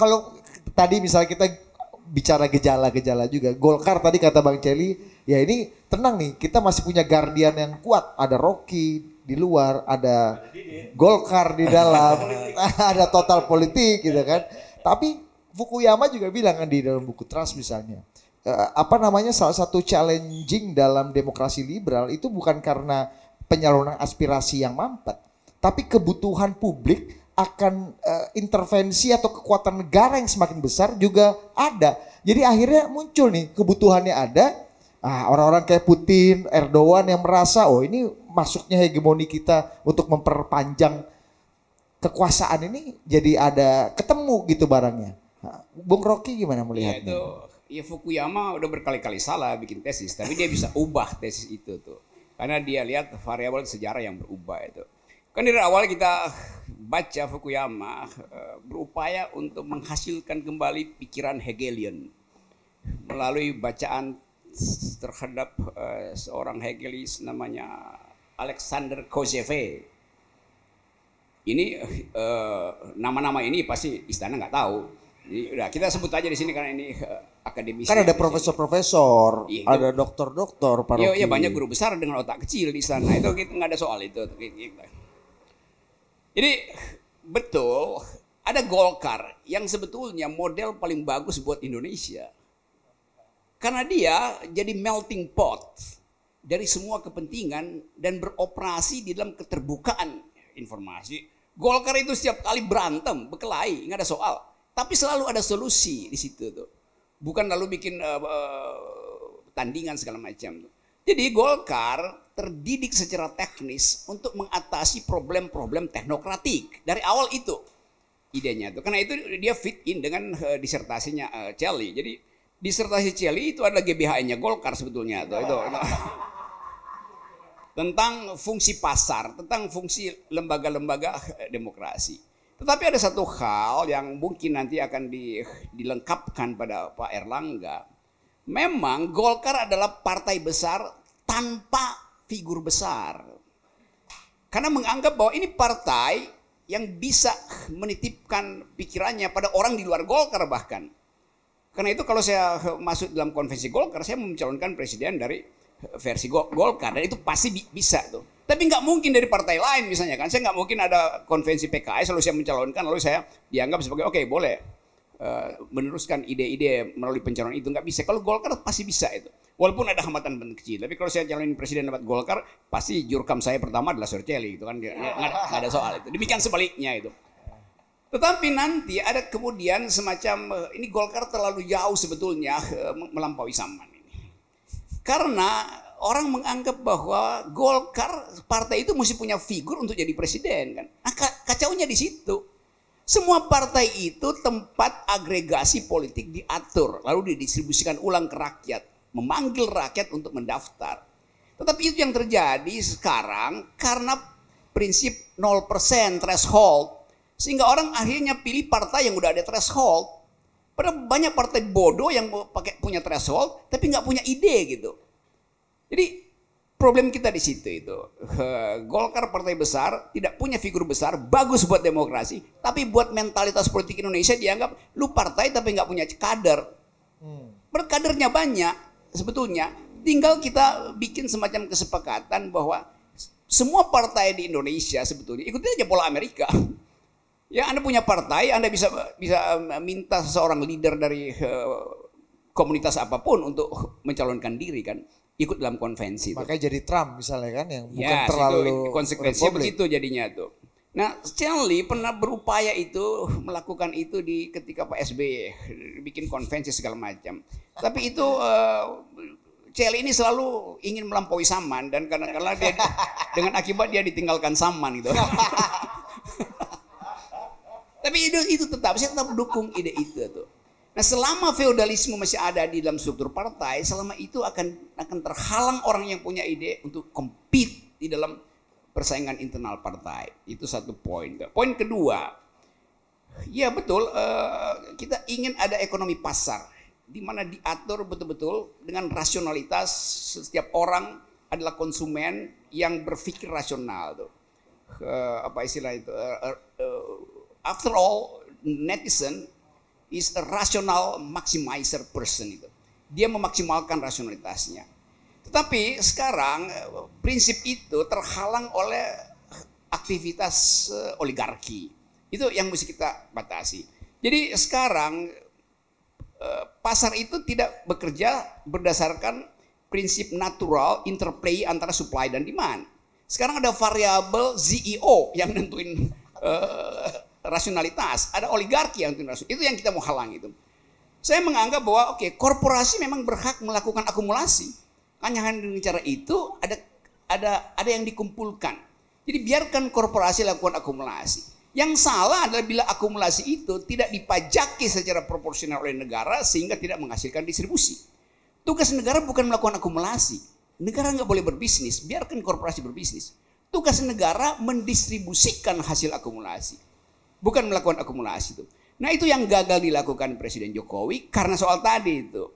kalau tadi misalnya kita bicara gejala-gejala juga. Golkar tadi kata Bang Celi, ya ini tenang nih, kita masih punya guardian yang kuat. Ada Rocky di luar, ada Golkar di dalam, ada total politik gitu kan. Tapi Fukuyama juga bilang kan di dalam buku Trust misalnya, eh, apa namanya salah satu challenging dalam demokrasi liberal itu bukan karena penyaluran aspirasi yang mampet, tapi kebutuhan publik akan uh, intervensi atau kekuatan negara yang semakin besar juga ada. Jadi akhirnya muncul nih kebutuhannya ada. Ah, orang-orang kayak Putin, Erdogan yang merasa oh ini masuknya hegemoni kita untuk memperpanjang kekuasaan ini jadi ada ketemu gitu barangnya. Ah, Bung Rocky gimana melihatnya? Ya, ya Fukuyama udah berkali-kali salah bikin tesis, tapi dia bisa ubah tesis itu tuh. Karena dia lihat variabel sejarah yang berubah itu. Ya, Kan dari awal kita eh, baca Fukuyama eh, berupaya untuk menghasilkan kembali pikiran Hegelian melalui bacaan terhadap eh, seorang Hegelis namanya Alexander Kozeve. Ini nama-nama ini pasti istana nggak tahu. Ya kita sebut aja di sini karena ini akademis. Kan ada profesor-profesor, ya, ada dokter-dokter, Iya, ya, banyak guru besar dengan otak kecil di sana. Itu kita nggak ada soal itu. Jadi betul ada Golkar yang sebetulnya model paling bagus buat Indonesia. Karena dia jadi melting pot dari semua kepentingan dan beroperasi di dalam keterbukaan informasi. Golkar itu setiap kali berantem, berkelahi, nggak ada soal. Tapi selalu ada solusi di situ tuh. Bukan lalu bikin uh, uh, tandingan segala macam. Jadi Golkar terdidik secara teknis untuk mengatasi problem-problem teknokratik. Dari awal itu idenya itu. Karena itu dia fit in dengan uh, disertasinya uh, Celi. Jadi disertasi Celi itu adalah GBHN-nya Golkar sebetulnya itu. itu. tentang fungsi pasar, tentang fungsi lembaga-lembaga eh, demokrasi. Tetapi ada satu hal yang mungkin nanti akan di, dilengkapkan pada Pak Erlangga. Memang Golkar adalah partai besar tanpa figur besar. Karena menganggap bahwa ini partai yang bisa menitipkan pikirannya pada orang di luar Golkar bahkan. Karena itu kalau saya masuk dalam konvensi Golkar, saya mencalonkan presiden dari versi Golkar. Dan itu pasti bisa tuh. Tapi nggak mungkin dari partai lain misalnya kan. Saya nggak mungkin ada konvensi PKS lalu saya mencalonkan lalu saya dianggap sebagai oke okay, boleh uh, meneruskan ide-ide melalui pencalonan itu nggak bisa. Kalau Golkar pasti bisa itu. Walaupun ada hambatan kecil, tapi kalau saya calon presiden dapat Golkar, pasti jurkam saya pertama adalah Surceli itu kan, nggak ada soal itu. Demikian sebaliknya itu. Tetapi nanti ada kemudian semacam eh, ini Golkar terlalu jauh sebetulnya eh, melampaui zaman ini. Karena orang menganggap bahwa Golkar partai itu mesti punya figur untuk jadi presiden kan. Nah, kacaunya di situ. Semua partai itu tempat agregasi politik diatur, lalu didistribusikan ulang ke rakyat memanggil rakyat untuk mendaftar. Tetapi itu yang terjadi sekarang karena prinsip 0% threshold. Sehingga orang akhirnya pilih partai yang udah ada threshold. Padahal banyak partai bodoh yang pakai punya threshold tapi nggak punya ide gitu. Jadi problem kita di situ itu. Golkar partai besar, tidak punya figur besar, bagus buat demokrasi, tapi buat mentalitas politik Indonesia dianggap lu partai tapi nggak punya kader. Hmm. Berkadernya banyak, sebetulnya tinggal kita bikin semacam kesepakatan bahwa semua partai di Indonesia sebetulnya ikutin aja pola Amerika. Ya Anda punya partai, Anda bisa bisa minta seorang leader dari uh, komunitas apapun untuk mencalonkan diri kan ikut dalam konvensi. Makanya itu. jadi Trump misalnya kan yang bukan yes, ya, terlalu konsekensinya begitu jadinya tuh. Nah, Stanley pernah berupaya itu melakukan itu di ketika Pak SBY bikin konvensi segala macam. Tapi itu uh, Celi ini selalu ingin melampaui Saman dan karena karena dia dengan akibat dia ditinggalkan Saman gitu. Tapi itu, itu tetap saya tetap dukung ide itu tuh. Nah, selama feodalisme masih ada di dalam struktur partai, selama itu akan akan terhalang orang yang punya ide untuk compete di dalam persaingan internal partai. Itu satu poin. Poin kedua, ya betul eh, kita ingin ada ekonomi pasar di mana diatur betul-betul dengan rasionalitas setiap orang adalah konsumen yang berpikir rasional tuh. Uh, apa istilah itu? Uh, uh, after all, netizen is a rational maximizer person itu. Dia memaksimalkan rasionalitasnya. Tetapi sekarang prinsip itu terhalang oleh aktivitas oligarki. Itu yang mesti kita batasi. Jadi sekarang Eh, pasar itu tidak bekerja berdasarkan prinsip natural interplay antara supply dan demand. Sekarang ada variabel CEO yang nentuin uh, rasionalitas, ada oligarki yang nentuin rasionalitas. Itu yang kita mau halang itu. Saya menganggap bahwa oke, okay, korporasi memang berhak melakukan akumulasi. Hanya dengan cara itu ada ada ada yang dikumpulkan. Jadi biarkan korporasi lakukan akumulasi. Yang salah adalah bila akumulasi itu tidak dipajaki secara proporsional oleh negara sehingga tidak menghasilkan distribusi. Tugas negara bukan melakukan akumulasi. Negara nggak boleh berbisnis, biarkan korporasi berbisnis. Tugas negara mendistribusikan hasil akumulasi, bukan melakukan akumulasi itu. Nah itu yang gagal dilakukan Presiden Jokowi karena soal tadi itu.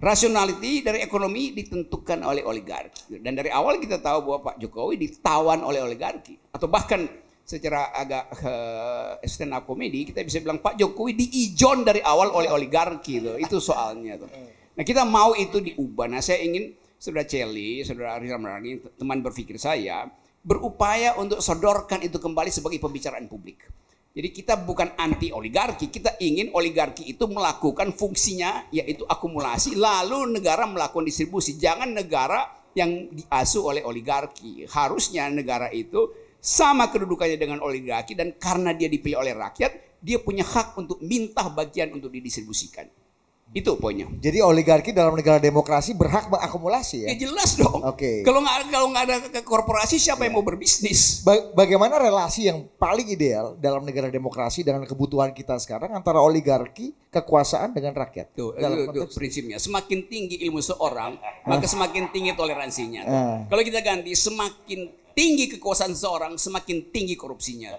Rasionality dari ekonomi ditentukan oleh oligarki. Dan dari awal kita tahu bahwa Pak Jokowi ditawan oleh oligarki. Atau bahkan secara agak uh, stand up comedy kita bisa bilang Pak Jokowi diijon dari awal oleh oligarki itu Itu soalnya tuh. Nah, kita mau itu diubah. Nah, saya ingin Saudara Celi, Saudara Arisa Merangi, teman berpikir saya berupaya untuk sodorkan itu kembali sebagai pembicaraan publik. Jadi kita bukan anti oligarki, kita ingin oligarki itu melakukan fungsinya yaitu akumulasi lalu negara melakukan distribusi. Jangan negara yang diasuh oleh oligarki. Harusnya negara itu sama kedudukannya dengan oligarki dan karena dia dipilih oleh rakyat, dia punya hak untuk minta bagian untuk didistribusikan. Itu poinnya. Jadi oligarki dalam negara demokrasi berhak mengakumulasi ya? Ya jelas dong. Oke. Okay. Kalau nggak kalau nggak ada korporasi siapa yeah. yang ya. mau berbisnis? Ba bagaimana relasi yang paling ideal dalam negara demokrasi dengan kebutuhan kita sekarang antara oligarki, kekuasaan dengan rakyat? Tuh, dalam itu, itu prinsipnya. Semakin tinggi ilmu seorang, maka ah. semakin tinggi toleransinya. Ah. Kalau kita ganti semakin tinggi kekuasaan seorang, semakin tinggi korupsinya.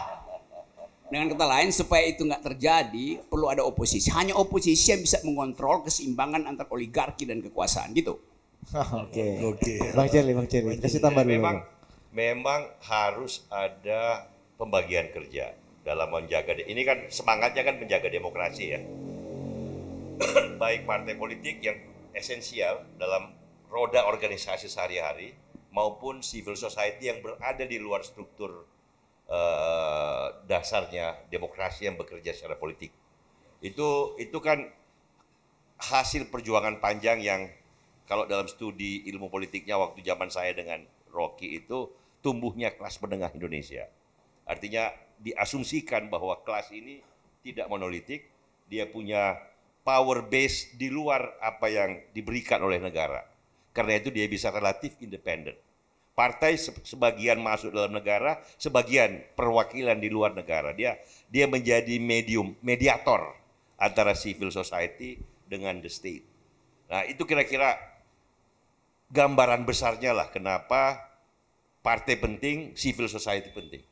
Dengan kata lain, supaya itu nggak terjadi, perlu ada oposisi. Hanya oposisi yang bisa mengontrol keseimbangan antar oligarki dan kekuasaan gitu. Oke. Oke. Bang Celi, Bang Celi, kasih tambah dulu. Memang, memang harus ada pembagian kerja dalam menjaga ini kan semangatnya kan menjaga demokrasi ya. Baik partai politik yang esensial dalam roda organisasi sehari-hari maupun civil society yang berada di luar struktur uh, dasarnya demokrasi yang bekerja secara politik. Itu itu kan hasil perjuangan panjang yang kalau dalam studi ilmu politiknya waktu zaman saya dengan Rocky itu tumbuhnya kelas menengah Indonesia. Artinya diasumsikan bahwa kelas ini tidak monolitik, dia punya power base di luar apa yang diberikan oleh negara. Karena itu dia bisa relatif independen partai sebagian masuk dalam negara, sebagian perwakilan di luar negara. Dia dia menjadi medium, mediator antara civil society dengan the state. Nah, itu kira-kira gambaran besarnya lah kenapa partai penting, civil society penting.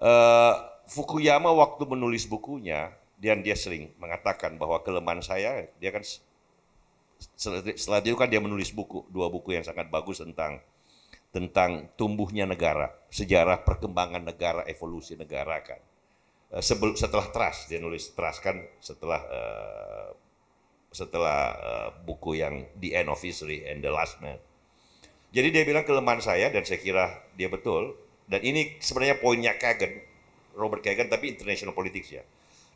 Uh, Fukuyama waktu menulis bukunya, dia dia sering mengatakan bahwa kelemahan saya, dia kan setelah itu kan dia menulis buku, dua buku yang sangat bagus tentang tentang tumbuhnya negara, sejarah perkembangan negara, evolusi negara kan. Eh, Sebelum setelah Trust dia nulis Trust kan setelah uh, setelah uh, buku yang The End of History and the Last Man. Jadi dia bilang kelemahan saya dan saya kira dia betul dan ini sebenarnya poinnya Kagan, Robert Kagan tapi international politics ya.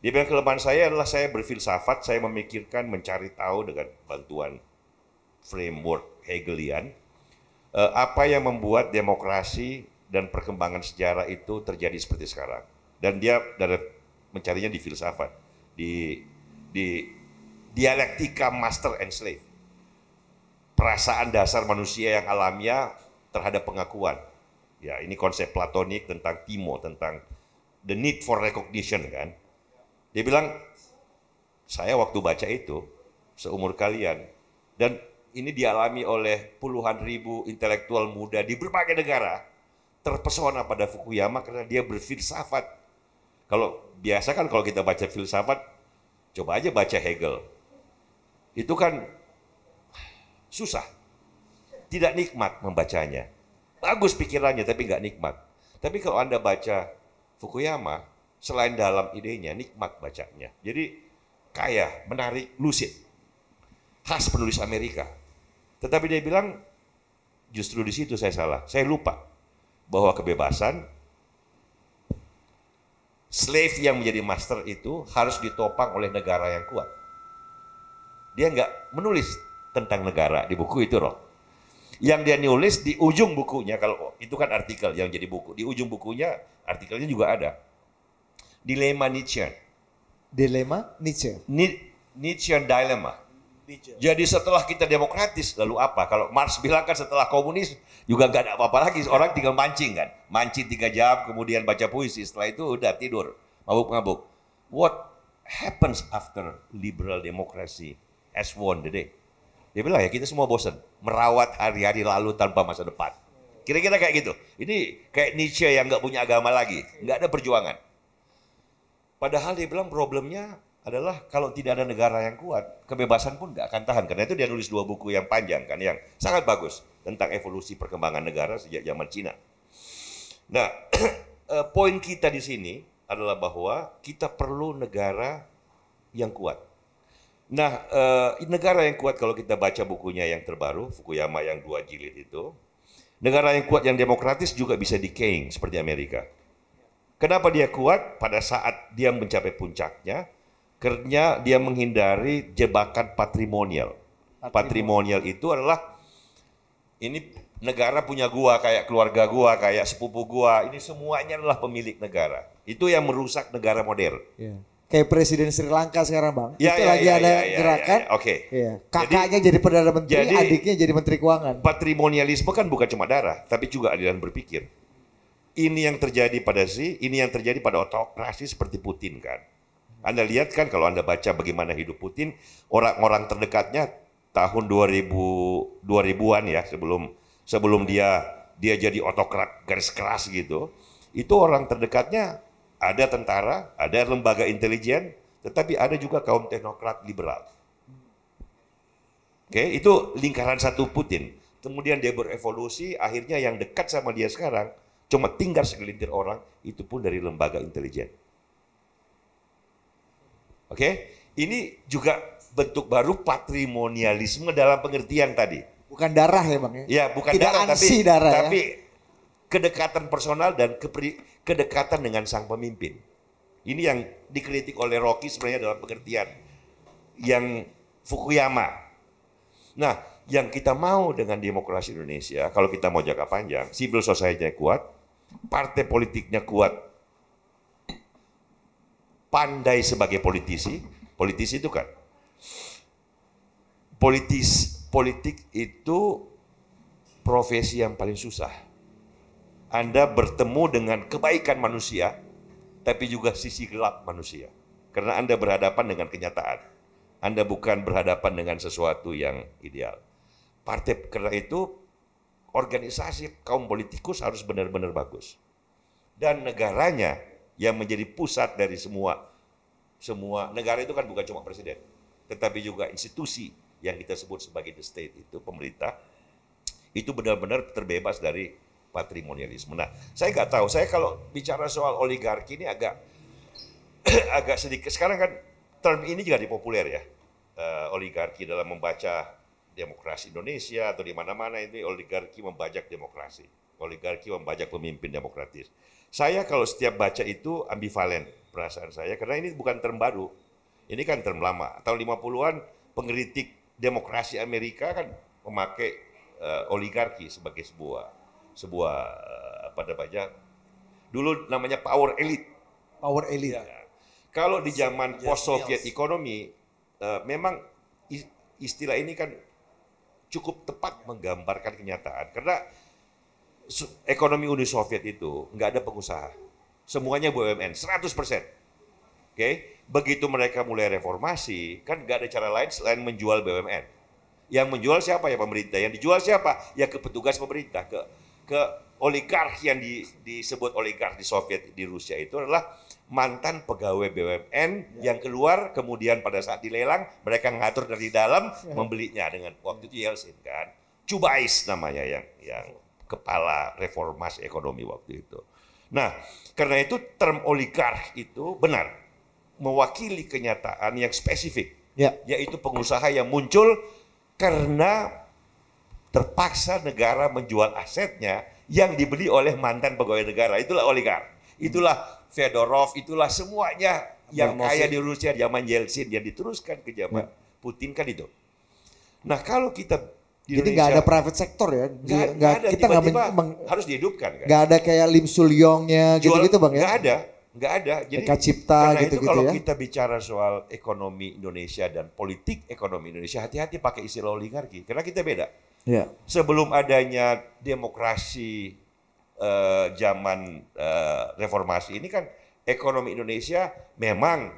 Dia bilang kelemahan saya adalah saya berfilsafat, saya memikirkan, mencari tahu dengan bantuan framework Hegelian eh, apa yang membuat demokrasi dan perkembangan sejarah itu terjadi seperti sekarang. Dan dia dari mencarinya di filsafat, di di dialektika master and slave. Perasaan dasar manusia yang alamiah terhadap pengakuan. Ya, ini konsep platonik tentang Timo, tentang the need for recognition kan. Dia bilang, saya waktu baca itu seumur kalian dan ini dialami oleh puluhan ribu intelektual muda di berbagai negara terpesona pada Fukuyama karena dia berfilsafat. Kalau biasa kan kalau kita baca filsafat, coba aja baca Hegel. Itu kan susah. Tidak nikmat membacanya. Bagus pikirannya tapi nggak nikmat. Tapi kalau Anda baca Fukuyama, selain dalam idenya, nikmat bacanya. Jadi kaya, menarik, lucid. Khas penulis Amerika. Tetapi dia bilang justru di situ saya salah. Saya lupa bahwa kebebasan slave yang menjadi master itu harus ditopang oleh negara yang kuat. Dia nggak menulis tentang negara di buku itu roh. Yang dia nulis di ujung bukunya kalau itu kan artikel yang jadi buku. Di ujung bukunya artikelnya juga ada. Dilema Nietzsche. Dilema Nietzsche. Ni Nietzsche dilemma jadi setelah kita demokratis, lalu apa? Kalau Marx bilang kan setelah komunis juga gak ada apa-apa lagi. Orang tinggal mancing kan. Mancing tiga jam, kemudian baca puisi. Setelah itu udah tidur. Mabuk-mabuk. What happens after liberal democracy as won the day? Dia bilang ya kita semua bosan. Merawat hari-hari lalu tanpa masa depan. Kira-kira kayak gitu. Ini kayak Nietzsche yang gak punya agama lagi. gak ada perjuangan. Padahal dia bilang problemnya adalah kalau tidak ada negara yang kuat, kebebasan pun nggak akan tahan. Karena itu dia nulis dua buku yang panjang kan, yang sangat bagus tentang evolusi perkembangan negara sejak zaman Cina. Nah, eh, poin kita di sini adalah bahwa kita perlu negara yang kuat. Nah, eh, negara yang kuat kalau kita baca bukunya yang terbaru, Fukuyama yang dua jilid itu, negara yang kuat yang demokratis juga bisa decaying seperti Amerika. Kenapa dia kuat? Pada saat dia mencapai puncaknya, kerja dia menghindari jebakan patrimonial. Patrimonial, patrimonial itu adalah ini negara punya gua kayak keluarga gua kayak sepupu gua ini semuanya adalah pemilik negara itu yang merusak negara modern Yeah. kayak presiden Sri Lanka sekarang bang ya, itu ya, lagi ya, ada ya, ya, ya gerakan ya, ya. oke okay. ya. kakaknya jadi, jadi perdana menteri jadi, adiknya jadi menteri keuangan patrimonialisme kan bukan cuma darah tapi juga aliran berpikir ini yang terjadi pada si ini yang terjadi pada otokrasi seperti Putin kan anda lihat kan kalau Anda baca bagaimana hidup Putin, orang-orang terdekatnya tahun 2000 an ya sebelum sebelum dia dia jadi otokrat garis keras gitu. Itu orang terdekatnya ada tentara, ada lembaga intelijen, tetapi ada juga kaum teknokrat liberal. Oke, okay, itu lingkaran satu Putin. Kemudian dia berevolusi, akhirnya yang dekat sama dia sekarang cuma tinggal segelintir orang, itu pun dari lembaga intelijen. Oke? Okay? Ini juga bentuk baru patrimonialisme dalam pengertian tadi. Bukan darah ya Bang ya? ya bukan Tidak darah tapi darah, ya. tapi ya? kedekatan personal dan kepri, kedekatan dengan sang pemimpin. Ini yang dikritik oleh Rocky sebenarnya dalam pengertian yang Fukuyama. Nah, yang kita mau dengan demokrasi Indonesia, kalau kita mau jangka panjang, civil society-nya kuat, partai politiknya kuat, pandai sebagai politisi. Politisi itu kan politis politik itu profesi yang paling susah. Anda bertemu dengan kebaikan manusia, tapi juga sisi gelap manusia. Karena Anda berhadapan dengan kenyataan. Anda bukan berhadapan dengan sesuatu yang ideal. Partai karena itu organisasi kaum politikus harus benar-benar bagus. Dan negaranya yang menjadi pusat dari semua semua negara itu kan bukan cuma presiden, tetapi juga institusi yang kita sebut sebagai the state itu pemerintah itu benar-benar terbebas dari patrimonialisme. Nah, saya nggak tahu. Saya kalau bicara soal oligarki ini agak agak sedikit. Sekarang kan term ini juga dipopuler ya uh, oligarki dalam membaca demokrasi Indonesia atau di mana-mana ini oligarki membajak demokrasi, oligarki membajak pemimpin demokratis. Saya kalau setiap baca itu ambivalen perasaan saya karena ini bukan term baru. Ini kan term lama. Tahun 50-an pengkritik demokrasi Amerika kan memakai uh, oligarki sebagai sebuah sebuah uh, apa namanya? Dulu namanya power elite. Power elite. Ya. Kalau di zaman post Soviet ekonomi uh, memang istilah ini kan cukup tepat menggambarkan kenyataan karena ekonomi Uni Soviet itu nggak ada pengusaha. Semuanya BUMN, 100%. Oke, okay? begitu mereka mulai reformasi, kan nggak ada cara lain selain menjual BUMN. Yang menjual siapa ya pemerintah? Yang dijual siapa? Ya ke petugas pemerintah, ke ke oligark yang di, disebut oligark di Soviet di Rusia itu adalah mantan pegawai BUMN ya. yang keluar kemudian pada saat dilelang mereka ngatur dari dalam ya. membelinya dengan waktu itu Yeltsin kan Cubais namanya yang yang kepala reformasi ekonomi waktu itu. Nah, karena itu term oligark itu benar mewakili kenyataan yang spesifik, ya. yaitu pengusaha yang muncul karena terpaksa negara menjual asetnya yang dibeli oleh mantan pegawai negara. Itulah oligark. Itulah Fedorov, itulah semuanya yang kaya di Rusia zaman Yeltsin yang diteruskan ke zaman ya. Putin kan itu. Nah, kalau kita di Jadi nggak ada private sektor ya. Gak, gak ada. Kita nggak harus dihidupkan kan. ada kayak Lim Sulyongnya gitu-gitu bang ya. Nggak ada, nggak ada. Jadi Eka Cipta gitu-gitu kalau ya. kita bicara soal ekonomi Indonesia dan politik ekonomi Indonesia, hati-hati pakai istilah oligarki karena kita beda. Ya. Sebelum adanya demokrasi eh, zaman eh, reformasi ini kan ekonomi Indonesia memang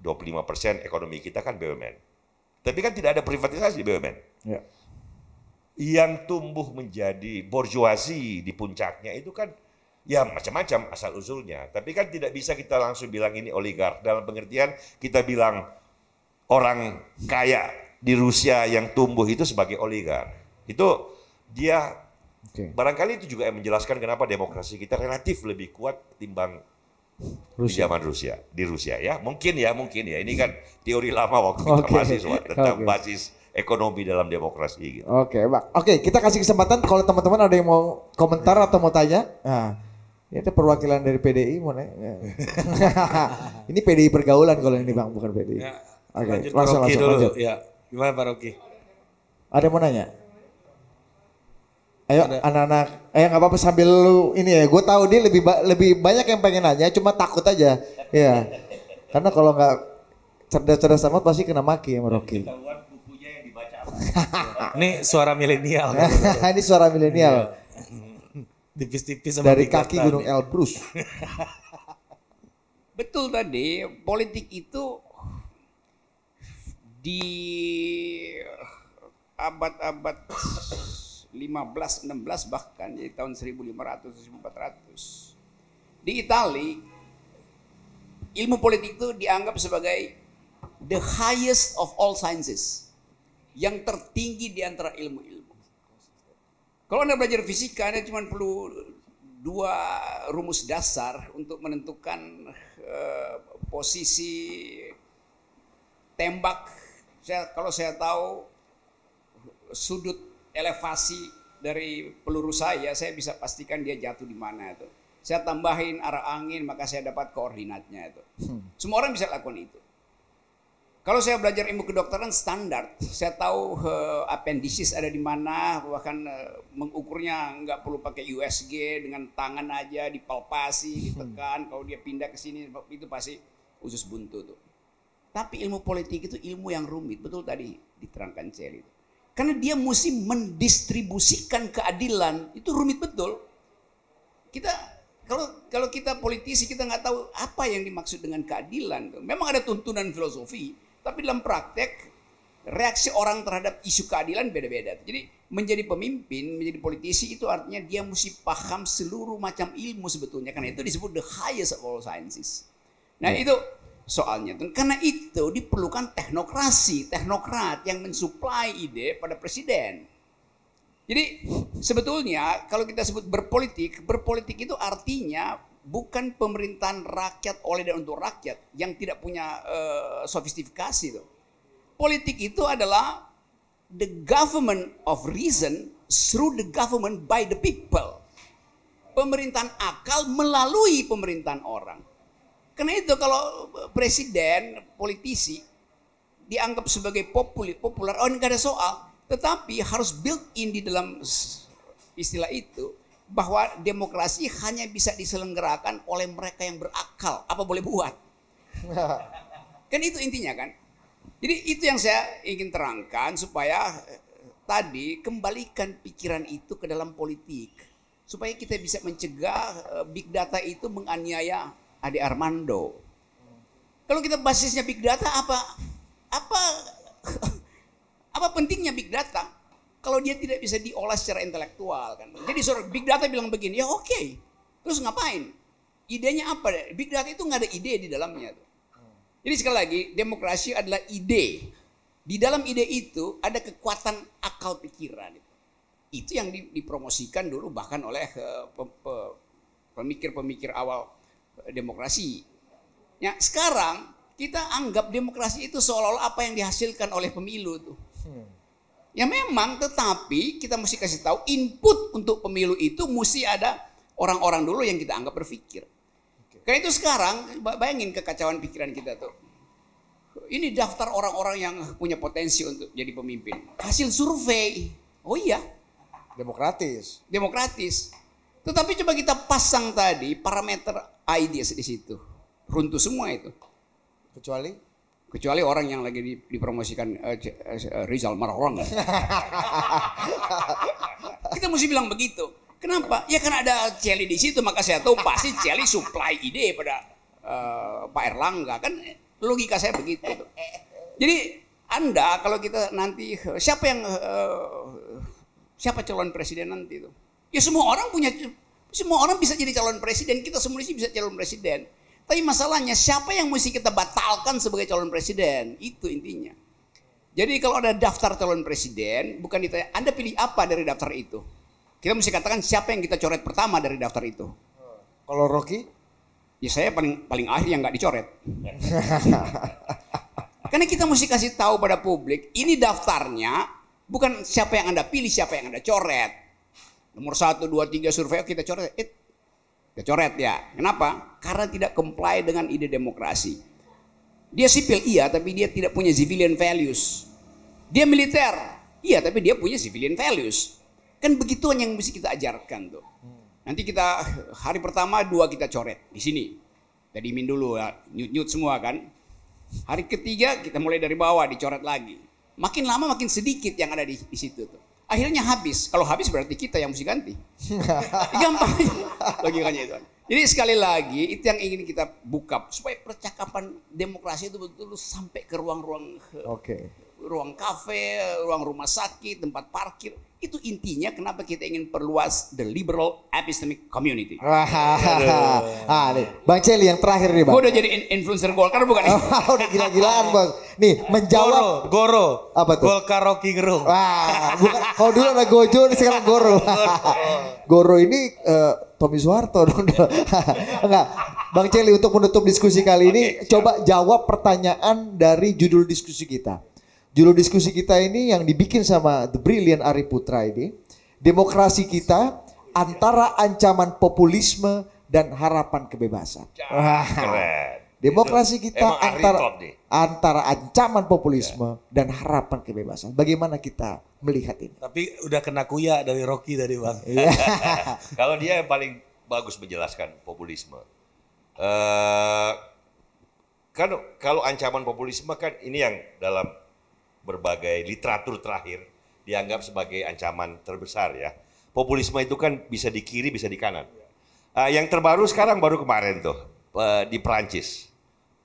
25% persen ekonomi kita kan BUMN. Tapi kan tidak ada privatisasi BUMN. Ya yang tumbuh menjadi borjuasi di puncaknya itu kan ya macam-macam asal usulnya. Tapi kan tidak bisa kita langsung bilang ini oligark. Dalam pengertian kita bilang orang kaya di Rusia yang tumbuh itu sebagai oligark. Itu dia okay. barangkali itu juga yang menjelaskan kenapa demokrasi kita relatif lebih kuat timbang Rusia. man Rusia di Rusia ya mungkin ya mungkin ya ini kan teori lama waktu kita okay. mahasiswa tentang okay. basis ekonomi dalam demokrasi gitu. Oke, okay, Bang. Oke, okay, kita kasih kesempatan kalau teman-teman ada yang mau komentar atau mau tanya. Nah, ini perwakilan dari PDI mau nanya. ini PDI pergaulan kalau ini Bang, bukan PDI. Ya, Oke, okay, langsung langsung dulu. lanjut. Ya. Gimana Pak Rocky? Ada yang mau nanya? Ayo anak-anak, eh nggak apa-apa sambil lu ini ya. Gue tahu dia lebih ba lebih banyak yang pengen nanya, cuma takut aja. Ya, Karena kalau nggak cerdas-cerdas sama pasti kena maki ya Rocky. Ini suara milenial. Ini suara milenial. Iya. Tipis-tipis sama dari kaki Gunung Elbrus. Betul tadi, politik itu di abad-abad 15, 16 bahkan di tahun 1500, 1400. Di Italia ilmu politik itu dianggap sebagai the highest of all sciences yang tertinggi di antara ilmu-ilmu. Kalau Anda belajar fisika, Anda cuma perlu dua rumus dasar untuk menentukan uh, posisi tembak. Saya, kalau saya tahu sudut elevasi dari peluru saya, saya bisa pastikan dia jatuh di mana itu. Saya tambahin arah angin, maka saya dapat koordinatnya itu. Hmm. Semua orang bisa lakukan itu. Kalau saya belajar ilmu kedokteran standar, saya tahu uh, eh, appendices ada di mana, bahkan uh, mengukurnya nggak perlu pakai USG dengan tangan aja dipalpasi, hmm. ditekan. Kalau dia pindah ke sini itu pasti usus buntu tuh. Tapi ilmu politik itu ilmu yang rumit, betul tadi diterangkan Celi. Karena dia mesti mendistribusikan keadilan, itu rumit betul. Kita kalau kalau kita politisi kita nggak tahu apa yang dimaksud dengan keadilan. Memang ada tuntunan filosofi, tapi dalam praktek reaksi orang terhadap isu keadilan beda-beda. Jadi menjadi pemimpin, menjadi politisi itu artinya dia mesti paham seluruh macam ilmu sebetulnya. Karena itu disebut the highest of all sciences. Nah ya. itu soalnya. Karena itu diperlukan teknokrasi, teknokrat yang mensuplai ide pada presiden. Jadi sebetulnya kalau kita sebut berpolitik, berpolitik itu artinya bukan pemerintahan rakyat oleh dan untuk rakyat yang tidak punya uh, eh, sofistifikasi itu. Politik itu adalah the government of reason through the government by the people. Pemerintahan akal melalui pemerintahan orang. Karena itu kalau eh, presiden, politisi dianggap sebagai populi populer, oh nggak ada soal. Tetapi harus built in di dalam istilah itu bahwa demokrasi hanya bisa diselenggarakan oleh mereka yang berakal. Apa boleh buat? kan itu intinya kan. Jadi itu yang saya ingin terangkan supaya eh, tadi kembalikan pikiran itu ke dalam politik. Supaya kita bisa mencegah eh, big data itu menganiaya Ade Armando. Kalau kita basisnya big data apa? Apa apa pentingnya big data? kalau dia tidak bisa diolah secara intelektual kan. Jadi saudara, big data bilang begini, ya oke. Okay. Terus ngapain? Idenya apa? Big data itu nggak ada ide di dalamnya. Tuh. Jadi sekali lagi, demokrasi adalah ide. Di dalam ide itu ada kekuatan akal pikiran. Itu, itu yang dipromosikan dulu bahkan oleh eh, pemikir-pemikir awal eh, demokrasi. Ya, sekarang kita anggap demokrasi itu seolah-olah apa yang dihasilkan oleh pemilu tuh. Hmm Ya memang tetapi kita mesti kasih tahu input untuk pemilu itu mesti ada orang-orang dulu yang kita anggap berpikir. Karena itu sekarang bayangin kekacauan pikiran kita tuh. Ini daftar orang-orang yang punya potensi untuk jadi pemimpin. Hasil survei. Oh iya. Demokratis. Demokratis. Tetapi coba kita pasang tadi parameter ideas di situ. Runtuh semua itu. Kecuali kecuali orang yang lagi dipromosikan uh, Rizal Marorong. kita mesti bilang begitu. Kenapa? Ya karena ada Celi di situ, maka saya tahu pasti Celi supply ide pada uh, Pak Erlangga kan logika saya begitu. Jadi Anda kalau kita nanti siapa yang uh, siapa calon presiden nanti itu? Ya semua orang punya semua orang bisa jadi calon presiden, kita semua bisa calon presiden. Tapi masalahnya siapa yang mesti kita batalkan sebagai calon presiden? Itu intinya. Jadi kalau ada daftar calon presiden, bukan ditanya Anda pilih apa dari daftar itu. Kita mesti katakan siapa yang kita coret pertama dari daftar itu. Kalau Rocky? Ya saya paling paling akhir yang nggak dicoret. Karena kita mesti kasih tahu pada publik, ini daftarnya bukan siapa yang Anda pilih, siapa yang Anda coret. Nomor satu, dua, tiga survei kita coret. Eh, Kecoret ya, ya. Kenapa? Karena tidak comply dengan ide demokrasi. Dia sipil iya, tapi dia tidak punya civilian values. Dia militer iya, tapi dia punya civilian values. Kan begituan yang mesti kita ajarkan tuh. Hmm. Nanti kita hari pertama dua kita coret di sini. Tadi min dulu ya, nyut-nyut semua kan. Hari ketiga kita mulai dari bawah dicoret lagi. Makin lama makin sedikit yang ada di, di situ tuh akhirnya habis. Kalau habis berarti kita yang mesti ganti. Gampang logikanya itu. Jadi sekali lagi itu yang ingin kita buka supaya percakapan demokrasi itu betul-betul sampai ke ruang-ruang Oke. okay ruang kafe, ruang rumah sakit, tempat parkir. Itu intinya kenapa kita ingin perluas the liberal epistemic community. ah, nih. Bang Celi yang terakhir nih Bang. Gue udah jadi influencer Golkar bukan? Ya? Ah, udah gila-gilaan Bang. Nih menjawab. Goro. Apa tuh? Golkar Rocky Gerung. Wah, bukan. Kalau dulu ada Gojo, sekarang Goro. Goro ini uh, Tommy Soeharto dong. Enggak. Bang Celi untuk menutup diskusi kali ini, okay, coba jawab pertanyaan dari judul diskusi kita Judul diskusi kita ini yang dibikin sama The Brilliant Ari Putra ini, demokrasi kita antara ancaman populisme dan harapan kebebasan. Keren. Gitu. Demokrasi kita antara antara ancaman populisme dan harapan kebebasan. Bagaimana kita melihat ini? Tapi udah kena kuya dari Rocky tadi bang. Iya. Kalau dia yang paling bagus menjelaskan populisme. Uh, kan kalau ancaman populisme kan ini yang dalam berbagai literatur terakhir dianggap sebagai ancaman terbesar ya. Populisme itu kan bisa di kiri, bisa di kanan. Uh, yang terbaru sekarang baru kemarin tuh uh, di Prancis,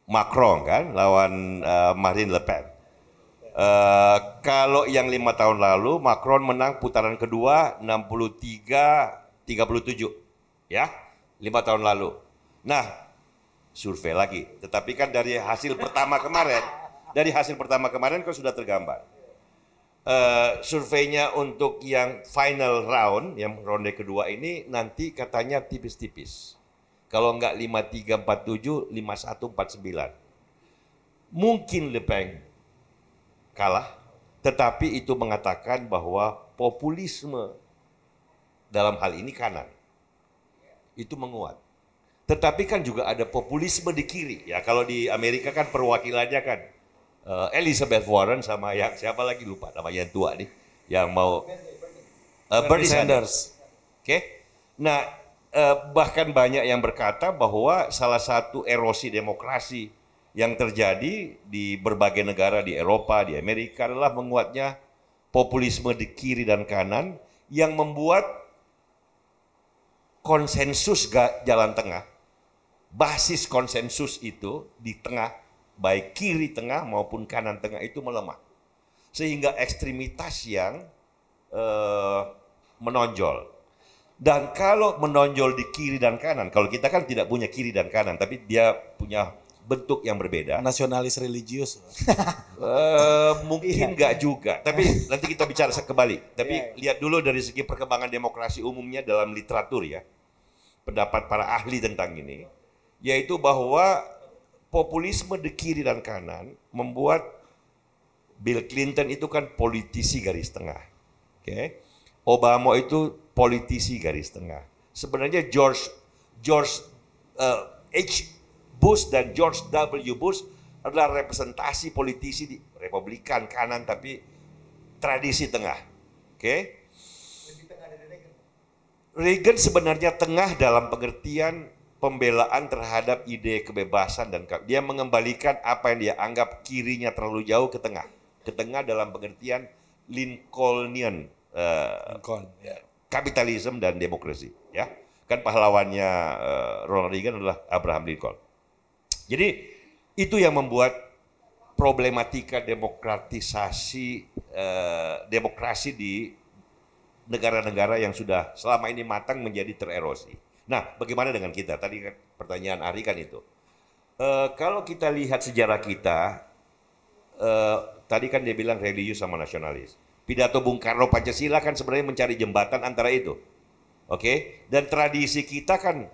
Macron kan lawan uh, Marine Le Pen. Uh, kalau yang lima tahun lalu Macron menang putaran kedua 63 37 ya lima tahun lalu. Nah survei lagi, tetapi kan dari hasil pertama kemarin dari hasil pertama kemarin kan sudah tergambar. Uh, surveinya untuk yang final round, yang ronde kedua ini nanti katanya tipis-tipis. Kalau enggak 5347, 5149. Mungkin lepeng kalah, tetapi itu mengatakan bahwa populisme dalam hal ini kanan. Itu menguat. Tetapi kan juga ada populisme di kiri. Ya kalau di Amerika kan perwakilannya kan Eh, Elizabeth Warren sama yang siapa lagi lupa namanya yang tua nih yang mau uh, Bernie Sanders. Oke. Okay? Nah, uh, bahkan banyak yang berkata bahwa salah satu erosi demokrasi yang terjadi di berbagai negara di Eropa, di Amerika adalah menguatnya populisme di kiri dan kanan yang membuat konsensus gak jalan tengah, basis konsensus itu di tengah baik kiri tengah maupun kanan tengah itu melemah. Sehingga ekstremitas yang uh, menonjol. Dan kalau menonjol di kiri dan kanan, kalau kita kan tidak punya kiri dan kanan, tapi dia punya bentuk yang berbeda. Nasionalis religius. uh, mungkin iya. nggak iya. juga, tapi nanti kita bicara sekembali. Tapi iya, iya. lihat dulu dari segi perkembangan demokrasi umumnya dalam literatur ya, pendapat para ahli tentang ini, yaitu bahwa populisme di kiri dan kanan membuat Bill Clinton itu kan politisi garis tengah. Oke. Okay? Obama itu politisi garis tengah. Sebenarnya George George uh, H Bush dan George W Bush adalah representasi politisi di Republikan kanan tapi tradisi tengah. Oke. Okay? Reagan sebenarnya tengah dalam pengertian pembelaan terhadap ide kebebasan dan ke dia mengembalikan apa yang dia anggap kirinya terlalu jauh ke tengah. Ke tengah dalam pengertian Lincolnian uh, kapitalisme dan demokrasi, ya. Kan pahlawannya uh, Ronald Reagan adalah Abraham Lincoln. Jadi itu yang membuat problematika demokratisasi uh, demokrasi di negara-negara yang sudah selama ini matang menjadi tererosi. Nah, bagaimana dengan kita? Tadi kan pertanyaan Ari kan itu. E, kalau kita lihat sejarah kita, e, tadi kan dia bilang religius sama nasionalis. Pidato Bung Karno Pancasila kan sebenarnya mencari jembatan antara itu. Oke? Okay? Dan tradisi kita kan,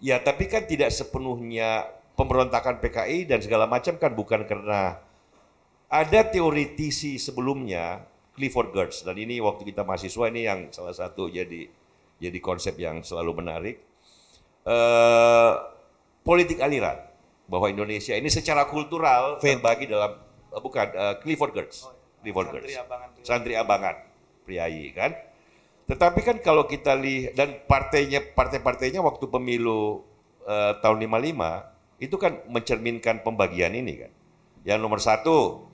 ya tapi kan tidak sepenuhnya pemberontakan PKI dan segala macam kan bukan karena ada teoritisi sebelumnya, Clifford Gertz, dan ini waktu kita mahasiswa ini yang salah satu jadi jadi konsep yang selalu menarik. Uh, politik aliran bahwa Indonesia ini secara kultural terbagi dalam eh, bukan uh, Clifford Gertz, oh, iya. Clifford Santri Gertz, Abangan, Santri Abangan, Priayi kan. Tetapi kan kalau kita lihat dan partainya partai-partainya waktu pemilu uh, tahun 55 itu kan mencerminkan pembagian ini kan. Yang nomor satu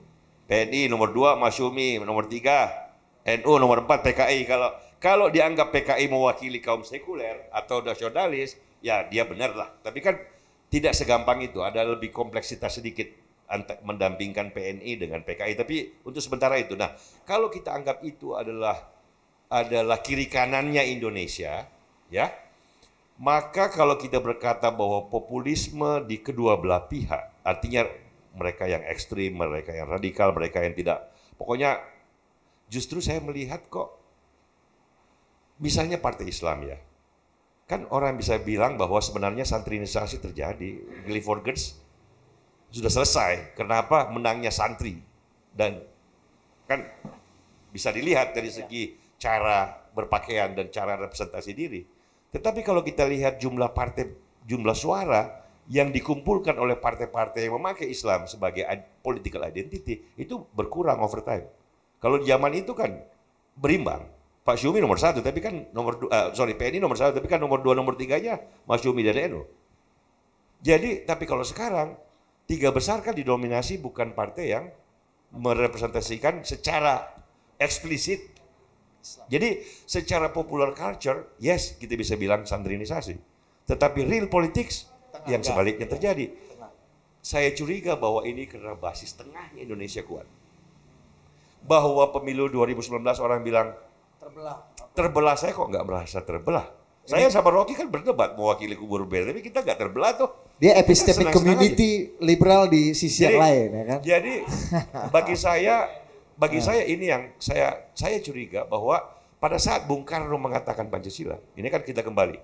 PNI, nomor dua Masyumi, nomor tiga NU, nomor empat PKI kalau kalau dianggap PKI mewakili kaum sekuler atau nasionalis, ya dia benar lah. Tapi kan tidak segampang itu, ada lebih kompleksitas sedikit mendampingkan PNI dengan PKI. Tapi untuk sementara itu, nah kalau kita anggap itu adalah adalah kiri kanannya Indonesia, ya maka kalau kita berkata bahwa populisme di kedua belah pihak, artinya mereka yang ekstrim, mereka yang radikal, mereka yang tidak, pokoknya justru saya melihat kok misalnya partai Islam ya. Kan orang bisa bilang bahwa sebenarnya santrinisasi terjadi. Clifford Gertz sudah selesai. Kenapa menangnya santri? Dan kan bisa dilihat dari iya. segi cara berpakaian dan cara representasi diri. Tetapi kalau kita lihat jumlah partai, jumlah suara yang dikumpulkan oleh partai-partai yang memakai Islam sebagai political identity itu berkurang over time. Kalau zaman itu kan berimbang Pak Syumi nomor satu, tapi kan nomor uh, sorry PNI nomor satu, tapi kan nomor dua, nomor tiganya Mas Syumi dan Eno. Jadi tapi kalau sekarang tiga besar kan didominasi bukan partai yang merepresentasikan secara eksplisit. Jadi secara popular culture, yes kita bisa bilang sandrinisasi. Tetapi real politics tengah yang sebaliknya ya. terjadi. Tengah. Saya curiga bahwa ini karena basis tengahnya Indonesia kuat. Bahwa pemilu 2019 orang bilang terbelah. Terbelah saya kok nggak merasa terbelah. Saya sama Rocky kan berdebat mewakili kubur bel, tapi kita nggak terbelah tuh. Dia epistemic community aja. liberal di sisi jadi, yang lain ya kan. Jadi bagi saya bagi nah. saya ini yang saya saya curiga bahwa pada saat Bung Karno mengatakan Pancasila, ini kan kita kembali.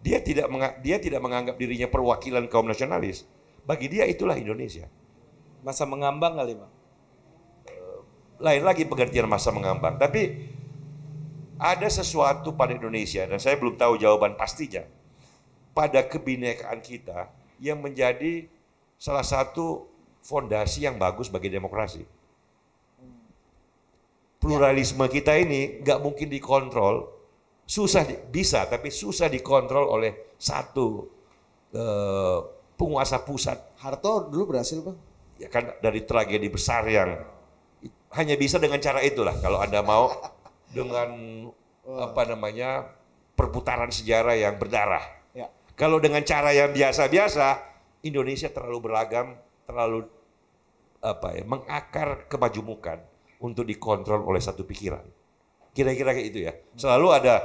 Dia tidak dia tidak menganggap dirinya perwakilan kaum nasionalis. Bagi dia itulah Indonesia. Masa mengambang kali, Bang. Lain lagi pengertian masa mengambang, tapi ada sesuatu pada Indonesia dan saya belum tahu jawaban pastinya pada kebinekaan kita yang menjadi salah satu fondasi yang bagus bagi demokrasi. Pluralisme kita ini nggak mungkin dikontrol, susah bisa tapi susah dikontrol oleh satu uh, penguasa pusat. Harto dulu berhasil bang? Ya kan dari tragedi besar yang hanya bisa dengan cara itulah kalau anda mau dengan uh, apa namanya perputaran sejarah yang berdarah. Ya. Kalau dengan cara yang biasa-biasa, Indonesia terlalu beragam, terlalu apa ya, mengakar kemajumukan untuk dikontrol oleh satu pikiran. Kira-kira kayak itu ya. Selalu ada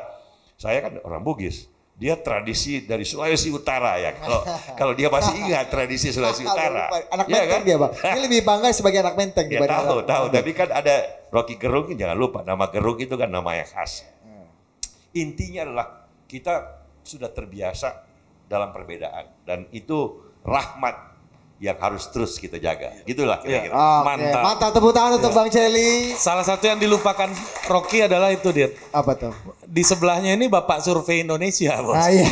saya kan orang Bugis dia tradisi dari Sulawesi Utara ya kalau kalau dia masih ingat tradisi Sulawesi Utara anak ya, menteng kan? dia bang dia lebih bangga sebagai anak menteng ya, tahu anak tahu tapi kan ada Rocky Gerung jangan lupa nama Gerung itu kan nama yang khas hmm. intinya adalah kita sudah terbiasa dalam perbedaan dan itu rahmat yang harus terus kita jaga. Iya. Gitulah iya. kira-kira. Ya. Oh, Mantap. Mantap tepuk tangan untuk iya. Bang Celi. Salah satu yang dilupakan Rocky adalah itu, Dit. Apa tuh? Di sebelahnya ini Bapak Survei Indonesia, Bos. Ah, iya.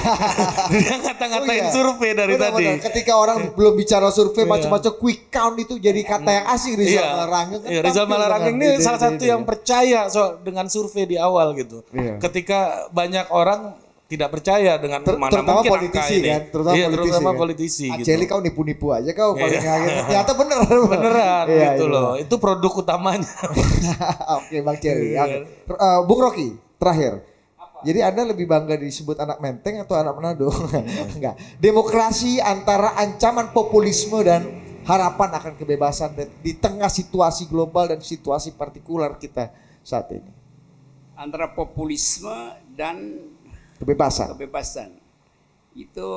Dia ngata-ngatain oh, iya. survei dari benar, tadi. Ketika orang belum bicara survei, iya. macam-macam quick count itu jadi kata yang asing Rizal iya. Malarangeng. Kan iya, Rizal Malarangeng kan? ini salah satu yang percaya so, dengan survei di awal gitu. Iya. Ketika banyak orang tidak percaya dengan Ter mana terutama mungkin politisi angka kan, ini. kan terutama iya, politisi terutama kan? politisi ah, gitu. kau nipu-nipu aja kau iya. paling akhir gitu. ternyata bener beneran iya, gitu iya. loh iya. itu produk utamanya oke bang Celi iya. okay. uh, eh, bung Rocky terakhir jadi anda lebih bangga disebut anak menteng atau anak Manado enggak demokrasi antara ancaman populisme dan harapan akan kebebasan di tengah situasi global dan situasi partikular kita saat ini antara populisme dan kebebasan. Kebebasan. Itu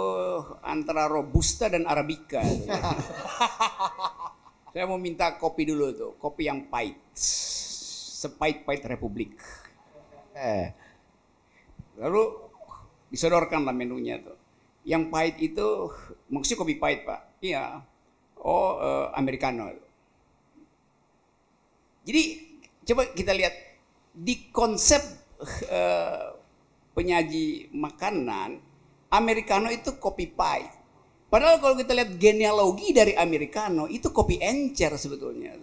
antara robusta dan arabica. Saya mau minta kopi dulu tuh, kopi yang pahit. Sepahit-pahit Republik. Eh. Lalu disodorkanlah menunya tuh. Yang pahit itu maksudnya kopi pahit, Pak. Iya. Oh, eh, americano. Jadi coba kita lihat di konsep eh, penyaji makanan, Americano itu kopi pie. Padahal kalau kita lihat genealogi dari Americano itu kopi encer sebetulnya.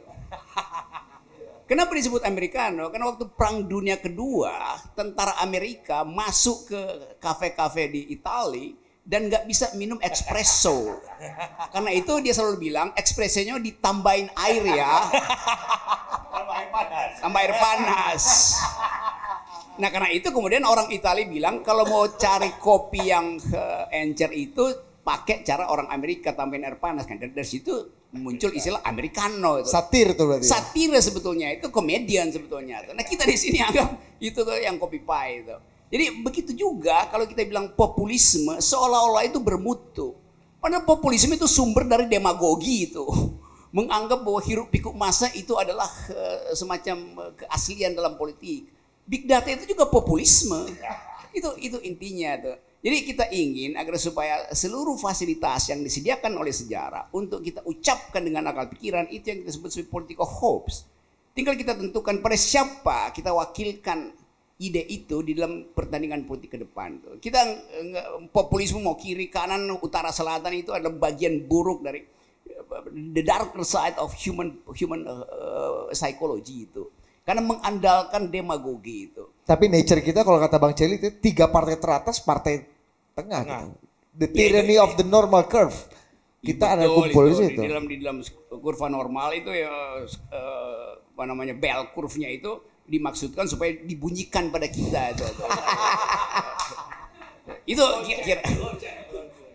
Kenapa disebut Americano? Karena waktu Perang Dunia Kedua, tentara Amerika masuk ke kafe-kafe di Italia dan nggak bisa minum espresso. Karena itu dia selalu bilang espressonya ditambahin air ya. Tambah air panas. Tambah air panas. Nah karena itu kemudian orang Italia bilang kalau mau cari kopi yang eh, encer itu pakai cara orang Amerika tambahin air panas kan. Dari, dari situ muncul istilah Americano. Itu. Satir itu berarti. Ya? Satir sebetulnya itu komedian sebetulnya. Nah kita di sini anggap itu yang kopi pie itu. Jadi begitu juga kalau kita bilang populisme seolah-olah itu bermutu. Padahal populisme itu sumber dari demagogi itu. Menganggap bahwa hiruk pikuk masa itu adalah uh, semacam eh, keaslian dalam politik big data itu juga populisme. Itu itu intinya tuh. Jadi kita ingin agar supaya seluruh fasilitas yang disediakan oleh sejarah untuk kita ucapkan dengan akal pikiran itu yang kita sebut sebagai political hopes. Tinggal kita tentukan pada siapa kita wakilkan ide itu di dalam pertandingan politik ke depan. Kita populisme mau kiri kanan utara selatan itu adalah bagian buruk dari the darker side of human human uh, uh psychology itu. Karena mengandalkan demagogi itu. Tapi nature kita kalau kata Bang Celi itu tiga partai teratas, partai tengah. Nah, gitu. The ya, tyranny of the normal curve. Kita ada kumpul itu, di situ. Di dalam di dalam kurva normal itu ya uh, apa namanya bell curve-nya itu dimaksudkan supaya dibunyikan pada kita itu. itu kira-kira.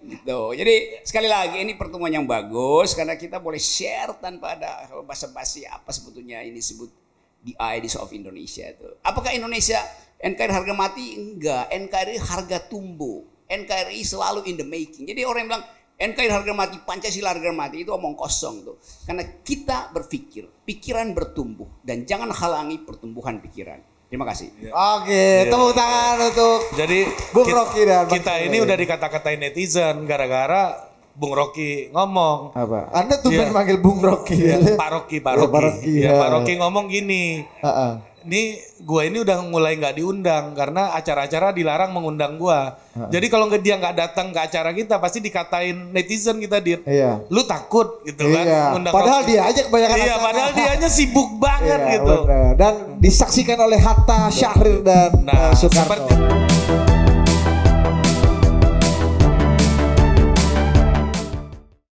Gitu. Jadi sekali lagi ini pertemuan yang bagus karena kita boleh share tanpa ada bahasa bahasa apa sebetulnya ini sebut di eyes of Indonesia itu. Apakah Indonesia NKRI harga mati? Enggak. NKRI harga tumbuh. NKRI selalu in the making. Jadi orang yang bilang NKRI harga mati, Pancasila harga mati itu omong kosong tuh. Karena kita berpikir, pikiran bertumbuh dan jangan halangi pertumbuhan pikiran. Terima kasih. Ya. Oke, ya. tepuk tangan untuk Jadi Bung Rocky dan Kita ini udah dikata-katain netizen gara-gara Bung Rocky ngomong. Apa? Anda tuh yeah. Iya. manggil Bung Rocky. Ya, Pak Rocky, Pak iya, Rocky. Ya, Pak Rocky, yeah. Yeah. Pak Rocky ngomong gini. Uh -uh. Ini gue ini udah mulai nggak diundang karena acara-acara dilarang mengundang gue. Uh -uh. Jadi kalau nggak dia nggak datang ke acara kita pasti dikatain netizen kita dir. Iya. Lu takut gitu kan, iya. kan? Padahal Rocky. dia aja kebanyakan. Iya, acara. padahal dia aja sibuk banget iya, gitu. Bener. Dan disaksikan oleh Hatta Syahrir dan nah, uh, Soekarno. Seperti,